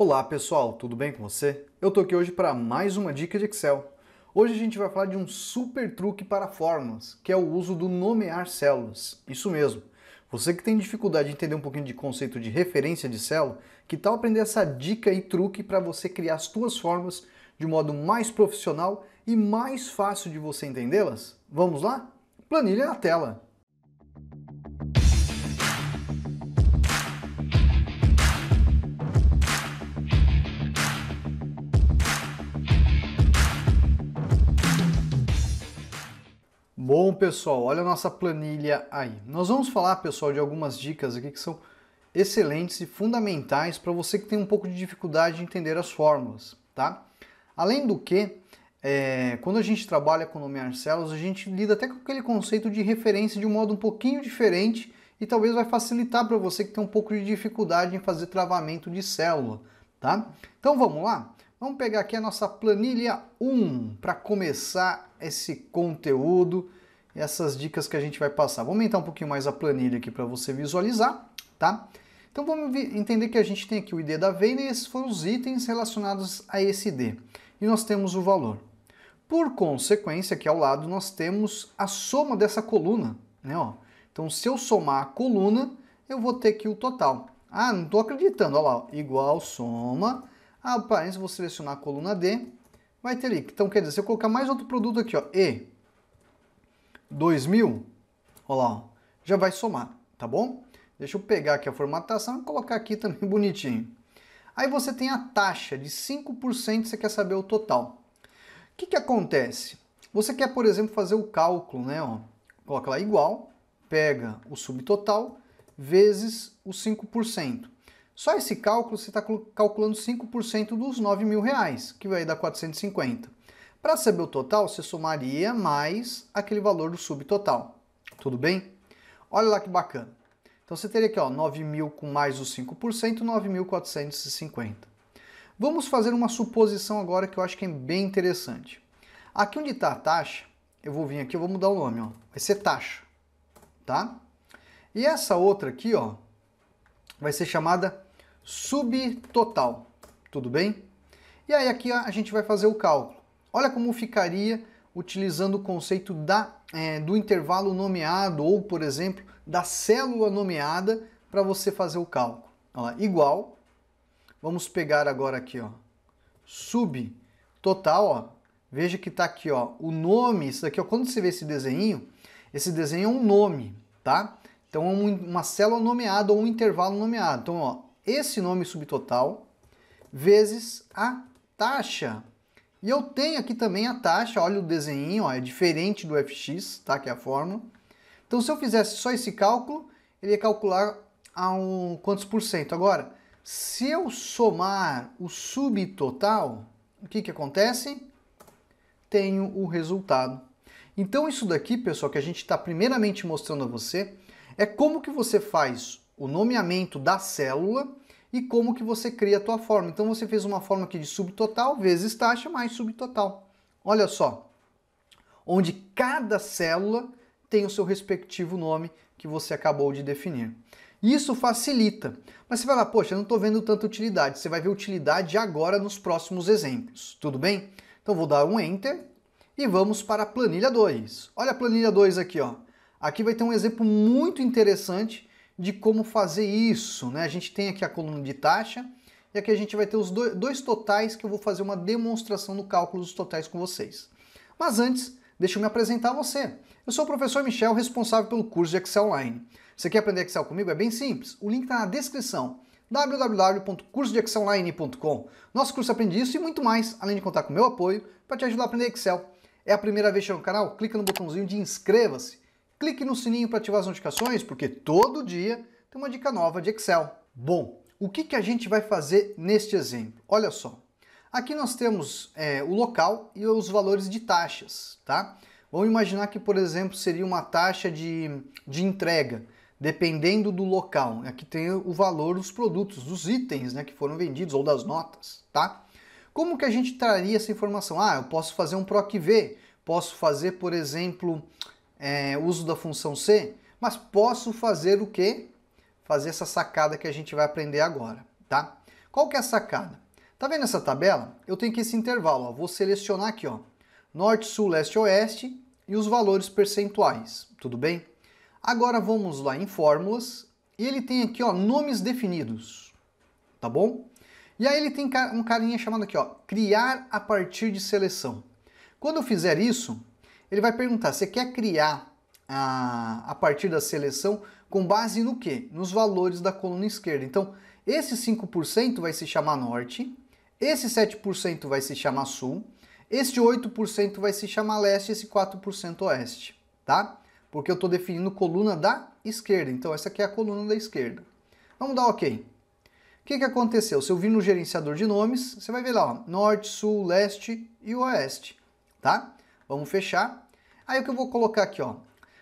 Olá pessoal, tudo bem com você? Eu tô aqui hoje para mais uma dica de Excel. Hoje a gente vai falar de um super truque para fórmulas, que é o uso do nomear células. Isso mesmo. Você que tem dificuldade de entender um pouquinho de conceito de referência de célula, que tal aprender essa dica e truque para você criar as suas fórmulas de modo mais profissional e mais fácil de você entendê-las? Vamos lá? Planilha na tela. Bom, pessoal, olha a nossa planilha aí. Nós vamos falar, pessoal, de algumas dicas aqui que são excelentes e fundamentais para você que tem um pouco de dificuldade de entender as fórmulas, tá? Além do que, é, quando a gente trabalha com nomear células, a gente lida até com aquele conceito de referência de um modo um pouquinho diferente e talvez vai facilitar para você que tem um pouco de dificuldade em fazer travamento de célula, tá? Então vamos lá? Vamos pegar aqui a nossa planilha 1 para começar esse conteúdo essas dicas que a gente vai passar. Vou aumentar um pouquinho mais a planilha aqui para você visualizar, tá? Então vamos entender que a gente tem aqui o ID da venda e esses foram os itens relacionados a esse ID. E nós temos o valor. Por consequência, aqui ao lado nós temos a soma dessa coluna, né? Ó. Então se eu somar a coluna, eu vou ter aqui o total. Ah, não estou acreditando, olha lá, igual soma, a aparência, vou selecionar a coluna D, vai ter ali. Então quer dizer, se eu colocar mais outro produto aqui, ó, E, 2000, olha lá, já vai somar, tá bom? Deixa eu pegar aqui a formatação e colocar aqui também bonitinho. Aí você tem a taxa de 5%, você quer saber o total. O que, que acontece? Você quer, por exemplo, fazer o cálculo, né? Ó, coloca lá igual, pega o subtotal, vezes os 5%. Só esse cálculo você está calculando 5% dos 9 mil reais, que vai dar 450. Para saber o total, você somaria mais aquele valor do subtotal. Tudo bem? Olha lá que bacana. Então você teria aqui, ó, 9.000 com mais os 5%, 9.450. Vamos fazer uma suposição agora que eu acho que é bem interessante. Aqui onde está a taxa, eu vou vir aqui, eu vou mudar o nome, ó. Vai ser taxa, tá? E essa outra aqui, ó, vai ser chamada subtotal, tudo bem? E aí aqui ó, a gente vai fazer o cálculo. Olha como ficaria utilizando o conceito da, é, do intervalo nomeado ou, por exemplo, da célula nomeada para você fazer o cálculo. igual, vamos pegar agora aqui, ó, subtotal, ó, veja que está aqui, ó, o nome, isso daqui, ó, quando você vê esse desenho, esse desenho é um nome, tá? Então é uma célula nomeada ou um intervalo nomeado. Então, ó, esse nome subtotal vezes a taxa e eu tenho aqui também a taxa, olha o desenho, ó, é diferente do fx, tá? que é a fórmula. Então se eu fizesse só esse cálculo, ele ia calcular a um, quantos por cento. Agora, se eu somar o subtotal, o que, que acontece? Tenho o resultado. Então isso daqui, pessoal, que a gente está primeiramente mostrando a você, é como que você faz o nomeamento da célula e como que você cria a tua forma. Então você fez uma forma aqui de subtotal vezes taxa mais subtotal. Olha só, onde cada célula tem o seu respectivo nome que você acabou de definir. Isso facilita. Mas você vai lá, poxa, eu não estou vendo tanta utilidade. Você vai ver utilidade agora nos próximos exemplos, tudo bem? Então vou dar um Enter e vamos para a planilha 2. Olha a planilha 2 aqui, ó. Aqui vai ter um exemplo muito interessante de como fazer isso. Né? A gente tem aqui a coluna de taxa e aqui a gente vai ter os dois totais que eu vou fazer uma demonstração no cálculo dos totais com vocês. Mas antes, deixa eu me apresentar a você. Eu sou o professor Michel, responsável pelo curso de Excel Online. Você quer aprender Excel comigo? É bem simples. O link está na descrição www.cursodexcelonline.com. Nosso curso aprende isso e muito mais, além de contar com meu apoio para te ajudar a aprender Excel. É a primeira vez que no canal? Clica no botãozinho de inscreva-se Clique no sininho para ativar as notificações, porque todo dia tem uma dica nova de Excel. Bom, o que, que a gente vai fazer neste exemplo? Olha só, aqui nós temos é, o local e os valores de taxas, tá? Vamos imaginar que, por exemplo, seria uma taxa de, de entrega, dependendo do local. Aqui tem o valor dos produtos, dos itens né, que foram vendidos ou das notas, tá? Como que a gente traria essa informação? Ah, eu posso fazer um PROCV, posso fazer, por exemplo, é, uso da função C, mas posso fazer o quê? Fazer essa sacada que a gente vai aprender agora, tá? Qual que é a sacada? Tá vendo essa tabela? Eu tenho aqui esse intervalo, ó, vou selecionar aqui, ó, norte, sul, leste, oeste e os valores percentuais, tudo bem? Agora vamos lá em fórmulas e ele tem aqui, ó, nomes definidos, tá bom? E aí ele tem um carinha chamado aqui, ó, criar a partir de seleção. Quando eu fizer isso, ele vai perguntar: você quer criar a, a partir da seleção com base no que? Nos valores da coluna esquerda. Então, esse 5% vai se chamar norte, esse 7% vai se chamar sul, esse 8% vai se chamar leste, esse 4% oeste, tá? Porque eu estou definindo coluna da esquerda. Então, essa aqui é a coluna da esquerda. Vamos dar OK. O que, que aconteceu? Se eu vir no gerenciador de nomes, você vai ver lá, ó, norte, sul, leste e oeste, tá? Vamos fechar. Aí o que eu vou colocar aqui, ó.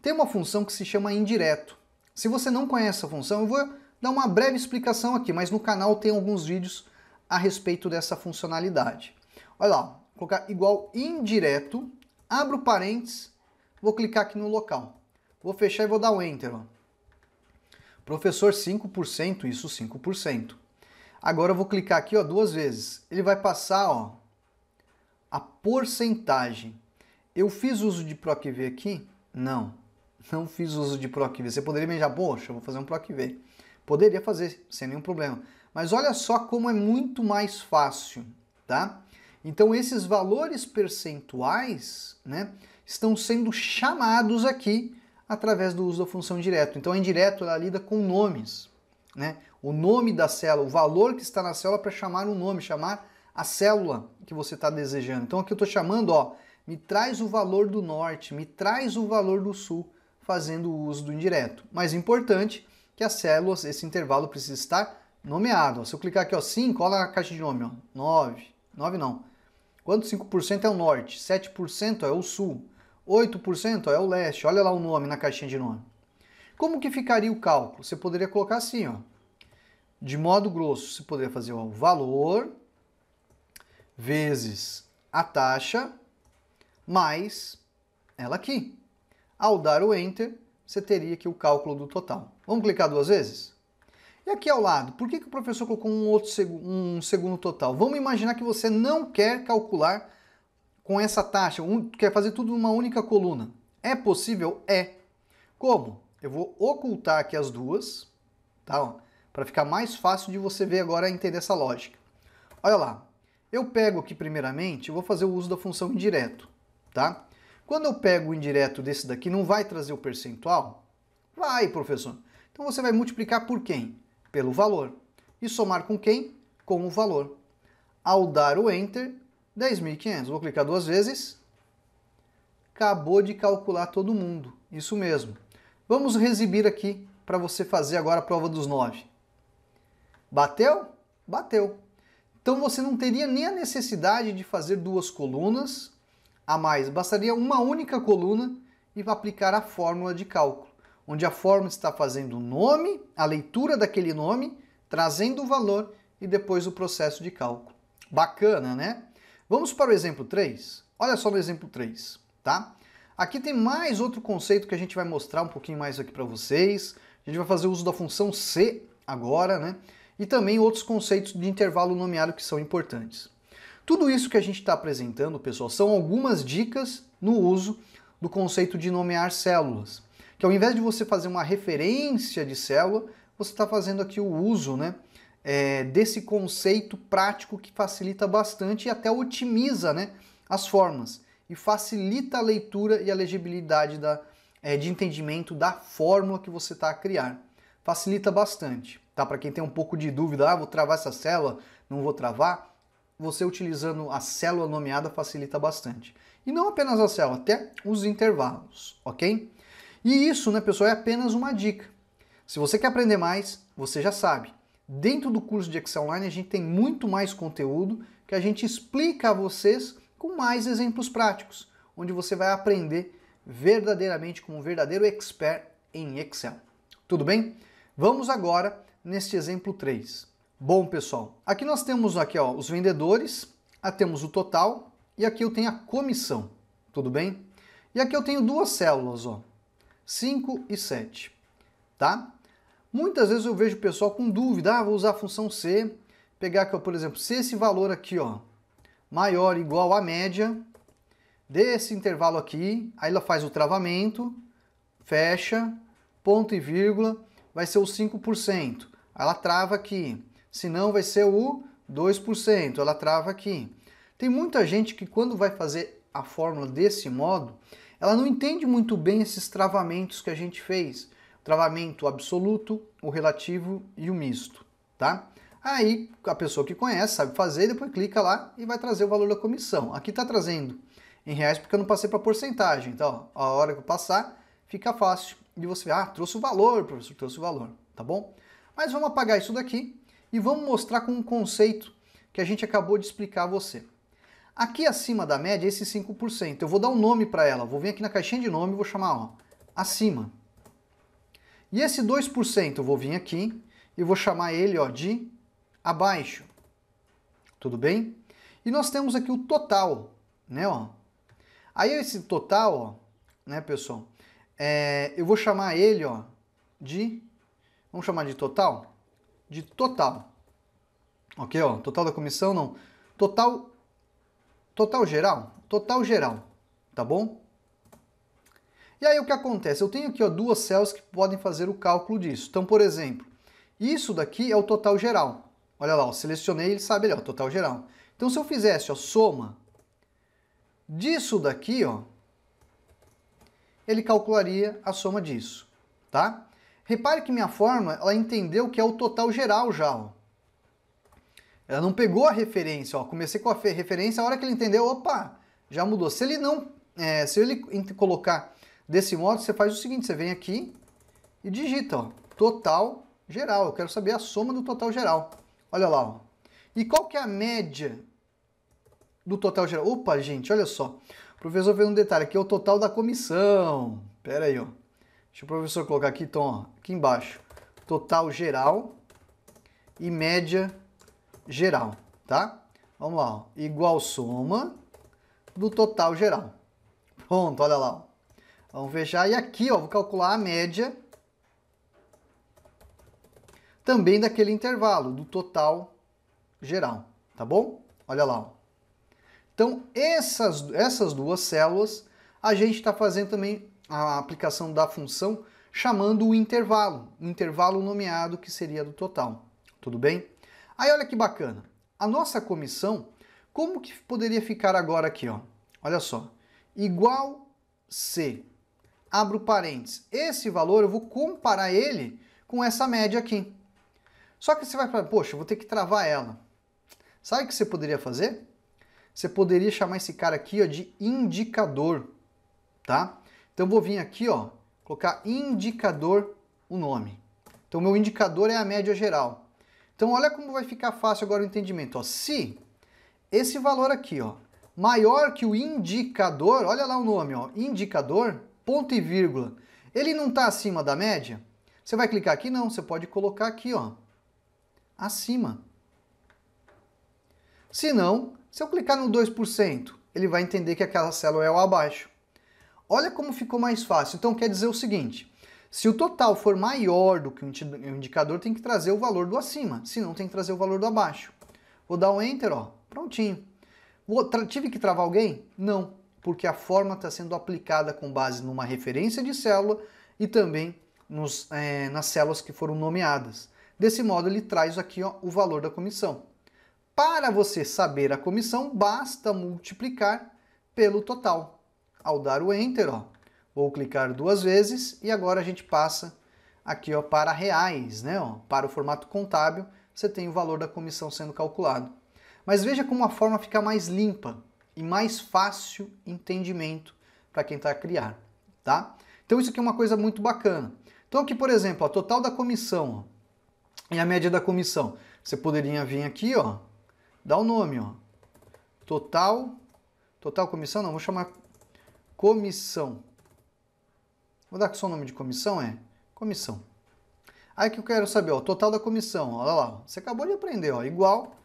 Tem uma função que se chama indireto. Se você não conhece essa função, eu vou dar uma breve explicação aqui, mas no canal tem alguns vídeos a respeito dessa funcionalidade. Olha lá, vou colocar igual indireto, abro parênteses, vou clicar aqui no local. Vou fechar e vou dar o Enter. Ó. Professor, 5%, isso 5%. Agora eu vou clicar aqui ó, duas vezes. Ele vai passar ó, a porcentagem. Eu fiz uso de PROCV aqui? Não, não fiz uso de PROCV. Você poderia me já, poxa, eu vou fazer um PROCV. Poderia fazer, sem nenhum problema. Mas olha só como é muito mais fácil, tá? Então esses valores percentuais, né, estão sendo chamados aqui através do uso da função direto. Então a indireto ela lida com nomes, né? O nome da célula, o valor que está na célula para chamar o um nome, chamar a célula que você está desejando. Então aqui eu estou chamando, ó, me traz o valor do norte, me traz o valor do sul, fazendo o uso do indireto. Mais importante que as células, esse intervalo precisa estar nomeado. Se eu clicar aqui, ó, 5, olha a caixa de nome, ó, 9, 9 não. Quanto 5% é o norte, 7% é o sul, 8% é o leste, olha lá o nome na caixinha de nome. Como que ficaria o cálculo? Você poderia colocar assim, ó, de modo grosso, você poderia fazer ó, o valor vezes a taxa mais ela aqui. Ao dar o Enter, você teria aqui o cálculo do total. Vamos clicar duas vezes? E aqui ao lado, por que, que o professor colocou um outro seg um segundo total? Vamos imaginar que você não quer calcular com essa taxa, um, quer fazer tudo numa única coluna. É possível? É. Como? Eu vou ocultar aqui as duas, tá? Para ficar mais fácil de você ver agora e entender essa lógica. Olha lá, eu pego aqui primeiramente, eu vou fazer o uso da função indireto tá? Quando eu pego o indireto desse daqui, não vai trazer o percentual? Vai, professor. Então você vai multiplicar por quem? Pelo valor. E somar com quem? Com o valor. Ao dar o Enter, 10.500. Vou clicar duas vezes. Acabou de calcular todo mundo. Isso mesmo. Vamos exibir aqui para você fazer agora a prova dos 9. Bateu? Bateu. Então você não teria nem a necessidade de fazer duas colunas, a mais. Bastaria uma única coluna e aplicar a fórmula de cálculo, onde a fórmula está fazendo o nome, a leitura daquele nome, trazendo o valor e depois o processo de cálculo. Bacana, né? Vamos para o exemplo 3? Olha só no exemplo 3, tá? Aqui tem mais outro conceito que a gente vai mostrar um pouquinho mais aqui para vocês. A gente vai fazer uso da função C agora, né? E também outros conceitos de intervalo nomeado que são importantes. Tudo isso que a gente está apresentando, pessoal, são algumas dicas no uso do conceito de nomear células. Que ao invés de você fazer uma referência de célula, você está fazendo aqui o uso né, é, desse conceito prático que facilita bastante e até otimiza né, as formas e facilita a leitura e a legibilidade da, é, de entendimento da fórmula que você está a criar. Facilita bastante, tá? Para quem tem um pouco de dúvida, ah, vou travar essa célula, não vou travar, você utilizando a célula nomeada facilita bastante. E não apenas a célula, até os intervalos, ok? E isso, né, pessoal, é apenas uma dica. Se você quer aprender mais, você já sabe. Dentro do curso de Excel Online, a gente tem muito mais conteúdo que a gente explica a vocês com mais exemplos práticos, onde você vai aprender verdadeiramente como um verdadeiro expert em Excel. Tudo bem? Vamos agora neste exemplo 3. Bom, pessoal, aqui nós temos aqui ó, os vendedores, a ah, temos o total e aqui eu tenho a comissão, tudo bem? E aqui eu tenho duas células, ó, 5 e 7, tá? Muitas vezes eu vejo o pessoal com dúvida, ah, vou usar a função C, pegar aqui, ó, por exemplo, se esse valor aqui, ó, maior ou igual à média desse intervalo aqui, aí ela faz o travamento, fecha, ponto e vírgula, vai ser o 5%. ela trava aqui senão vai ser o 2%. Ela trava aqui. Tem muita gente que quando vai fazer a fórmula desse modo, ela não entende muito bem esses travamentos que a gente fez. O travamento absoluto, o relativo e o misto, tá? Aí a pessoa que conhece, sabe fazer, depois clica lá e vai trazer o valor da comissão. Aqui está trazendo em reais porque eu não passei para porcentagem. Então, ó, a hora que eu passar, fica fácil de você ver, ah, trouxe o valor, professor, trouxe o valor, tá bom? Mas vamos apagar isso daqui e vamos mostrar com um conceito que a gente acabou de explicar a você. Aqui acima da média esse 5%. Eu vou dar um nome para ela, vou vir aqui na caixinha de nome e vou chamar ó, acima. E esse 2% eu vou vir aqui e vou chamar ele ó, de abaixo. Tudo bem? E nós temos aqui o total, né? Ó. Aí esse total, ó, né, pessoal? É, eu vou chamar ele ó, de. Vamos chamar de total? de total. Ok, ó, total da comissão não. Total total geral, total geral, tá bom? E aí o que acontece? Eu tenho aqui ó, duas células que podem fazer o cálculo disso. Então, por exemplo, isso daqui é o total geral. Olha lá, ó, selecionei, ele sabe ali, ó, total geral. Então, se eu fizesse, a soma disso daqui, ó, ele calcularia a soma disso, tá? Repare que minha forma, ela entendeu que é o total geral já. Ó. Ela não pegou a referência, ó. Comecei com a referência, a hora que ele entendeu, opa, já mudou. Se ele não, é, se ele colocar desse modo, você faz o seguinte, você vem aqui e digita, ó, total geral. Eu quero saber a soma do total geral. Olha lá, ó. E qual que é a média do total geral? Opa, gente, olha só. O professor fez um detalhe aqui, é o total da comissão. Pera aí, ó. Deixa o professor colocar aqui, Tom, então, aqui embaixo. Total geral e média geral, tá? Vamos lá, ó. igual soma do total geral. Pronto, olha lá. Ó. Vamos fechar. E aqui, ó, vou calcular a média também daquele intervalo, do total geral, tá bom? Olha lá. Ó. Então, essas, essas duas células, a gente está fazendo também a aplicação da função chamando o intervalo, o intervalo nomeado que seria do total. Tudo bem? Aí olha que bacana. A nossa comissão, como que poderia ficar agora aqui, ó? Olha só. Igual C. Abro parênteses. Esse valor eu vou comparar ele com essa média aqui. Só que você vai falar, poxa, vou ter que travar ela. Sabe o que você poderia fazer? Você poderia chamar esse cara aqui ó, de indicador, tá? Então eu vou vir aqui, ó, colocar indicador o nome. Então meu indicador é a média geral. Então olha como vai ficar fácil agora o entendimento, ó. Se esse valor aqui, ó, maior que o indicador, olha lá o nome, ó, indicador, ponto e vírgula. Ele não está acima da média? Você vai clicar aqui? Não, você pode colocar aqui, ó, acima. Se não, se eu clicar no 2%, ele vai entender que aquela célula é o abaixo. Olha como ficou mais fácil. Então quer dizer o seguinte: se o total for maior do que o indicador, tem que trazer o valor do acima, se não tem que trazer o valor do abaixo. Vou dar o um enter, ó, prontinho. Vou, tive que travar alguém? Não, porque a forma está sendo aplicada com base numa referência de célula e também nos, é, nas células que foram nomeadas. Desse modo, ele traz aqui ó, o valor da comissão. Para você saber a comissão, basta multiplicar pelo total. Ao dar o Enter, ó, vou clicar duas vezes e agora a gente passa aqui ó, para reais, né? Ó, para o formato contábil, você tem o valor da comissão sendo calculado. Mas veja como a forma fica mais limpa e mais fácil entendimento para quem está a criar, tá? Então isso aqui é uma coisa muito bacana. Então aqui, por exemplo, o total da comissão ó, e a média da comissão. Você poderia vir aqui, ó, dar o nome, ó. Total, total comissão, não, vou chamar comissão. Vou dar que o nome de comissão é comissão. Aí que eu quero saber, o total da comissão, olha lá, você acabou de aprender, ó, igual,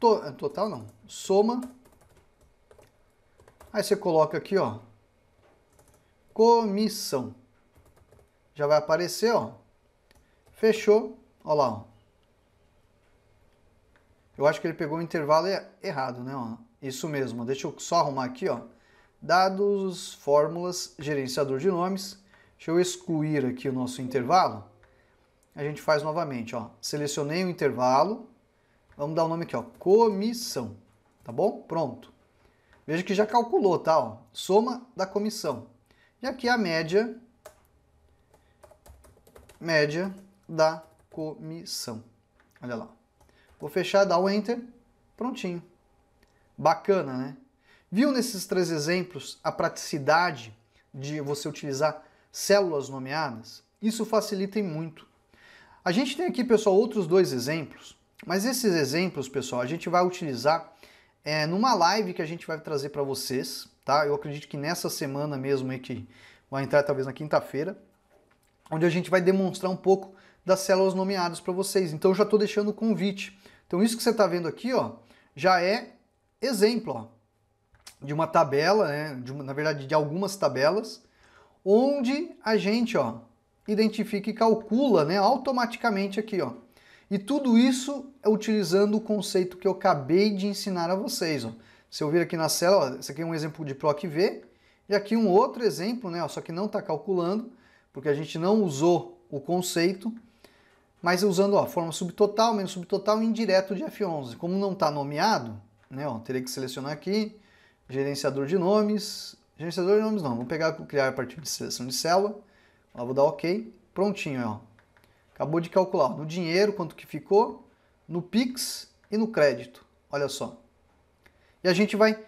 to, é, total não, soma, aí você coloca aqui, ó, comissão. Já vai aparecer, ó, fechou, olha lá, ó. Eu acho que ele pegou o intervalo é errado, né, ó, isso mesmo, deixa eu só arrumar aqui, ó, dados fórmulas gerenciador de nomes. Deixa eu excluir aqui o nosso intervalo. A gente faz novamente, ó. Selecionei o intervalo. Vamos dar o um nome aqui, ó, comissão. Tá bom? Pronto. Veja que já calculou, tá, ó, Soma da comissão. E aqui é a média média da comissão. Olha lá. Vou fechar, dar o enter. Prontinho. Bacana, né? Viu nesses três exemplos a praticidade de você utilizar células nomeadas? Isso facilita muito. A gente tem aqui, pessoal, outros dois exemplos, mas esses exemplos, pessoal, a gente vai utilizar é, numa live que a gente vai trazer para vocês, tá? Eu acredito que nessa semana mesmo aí que vai entrar talvez na quinta-feira, onde a gente vai demonstrar um pouco das células nomeadas para vocês. Então eu já estou deixando o convite. Então isso que você está vendo aqui, ó, já é exemplo, ó de uma tabela, né? Uma, na verdade, de algumas tabelas, onde a gente ó, identifica e calcula né, automaticamente aqui. Ó. E tudo isso é utilizando o conceito que eu acabei de ensinar a vocês. Ó. Se eu vir aqui na célula, esse aqui é um exemplo de PROC V, e aqui um outro exemplo, né, só que não está calculando, porque a gente não usou o conceito, mas usando ó, forma subtotal, menos subtotal indireto de F11. Como não está nomeado, né, ó, teria que selecionar aqui, gerenciador de nomes. Gerenciador de nomes não, vou pegar criar a partir de seleção de célula. Lá vou dar OK. Prontinho, ó. Acabou de calcular no dinheiro quanto que ficou, no Pix e no crédito. Olha só. E a gente vai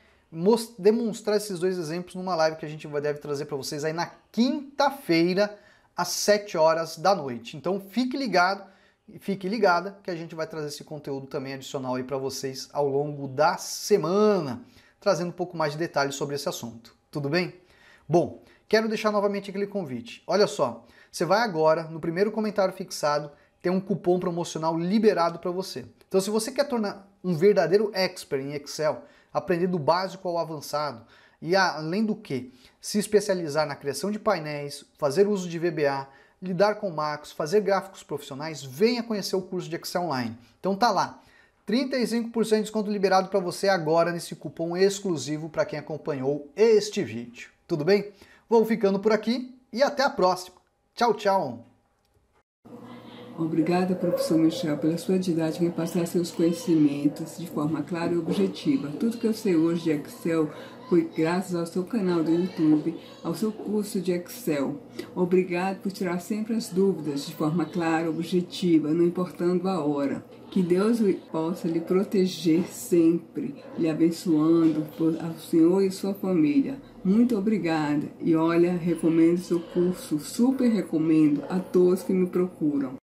demonstrar esses dois exemplos numa live que a gente deve trazer para vocês aí na quinta-feira, às 7 horas da noite. Então fique ligado e fique ligada que a gente vai trazer esse conteúdo também adicional aí para vocês ao longo da semana trazendo um pouco mais de detalhes sobre esse assunto. Tudo bem? Bom, quero deixar novamente aquele convite. Olha só, você vai agora, no primeiro comentário fixado, ter um cupom promocional liberado para você. Então, se você quer tornar um verdadeiro expert em Excel, aprender do básico ao avançado, e além do que, se especializar na criação de painéis, fazer uso de VBA, lidar com macros, fazer gráficos profissionais, venha conhecer o curso de Excel Online. Então tá lá, 35% de desconto liberado para você agora nesse cupom exclusivo para quem acompanhou este vídeo. Tudo bem? Vou ficando por aqui e até a próxima. Tchau, tchau! Obrigada, professor Michel, pela sua didática em passar seus conhecimentos de forma clara e objetiva. Tudo que eu sei hoje de Excel foi graças ao seu canal do YouTube, ao seu curso de Excel. Obrigado por tirar sempre as dúvidas de forma clara, objetiva, não importando a hora. Que Deus possa lhe proteger sempre, lhe abençoando ao Senhor e sua família. Muito obrigada e olha, recomendo seu curso, super recomendo a todos que me procuram.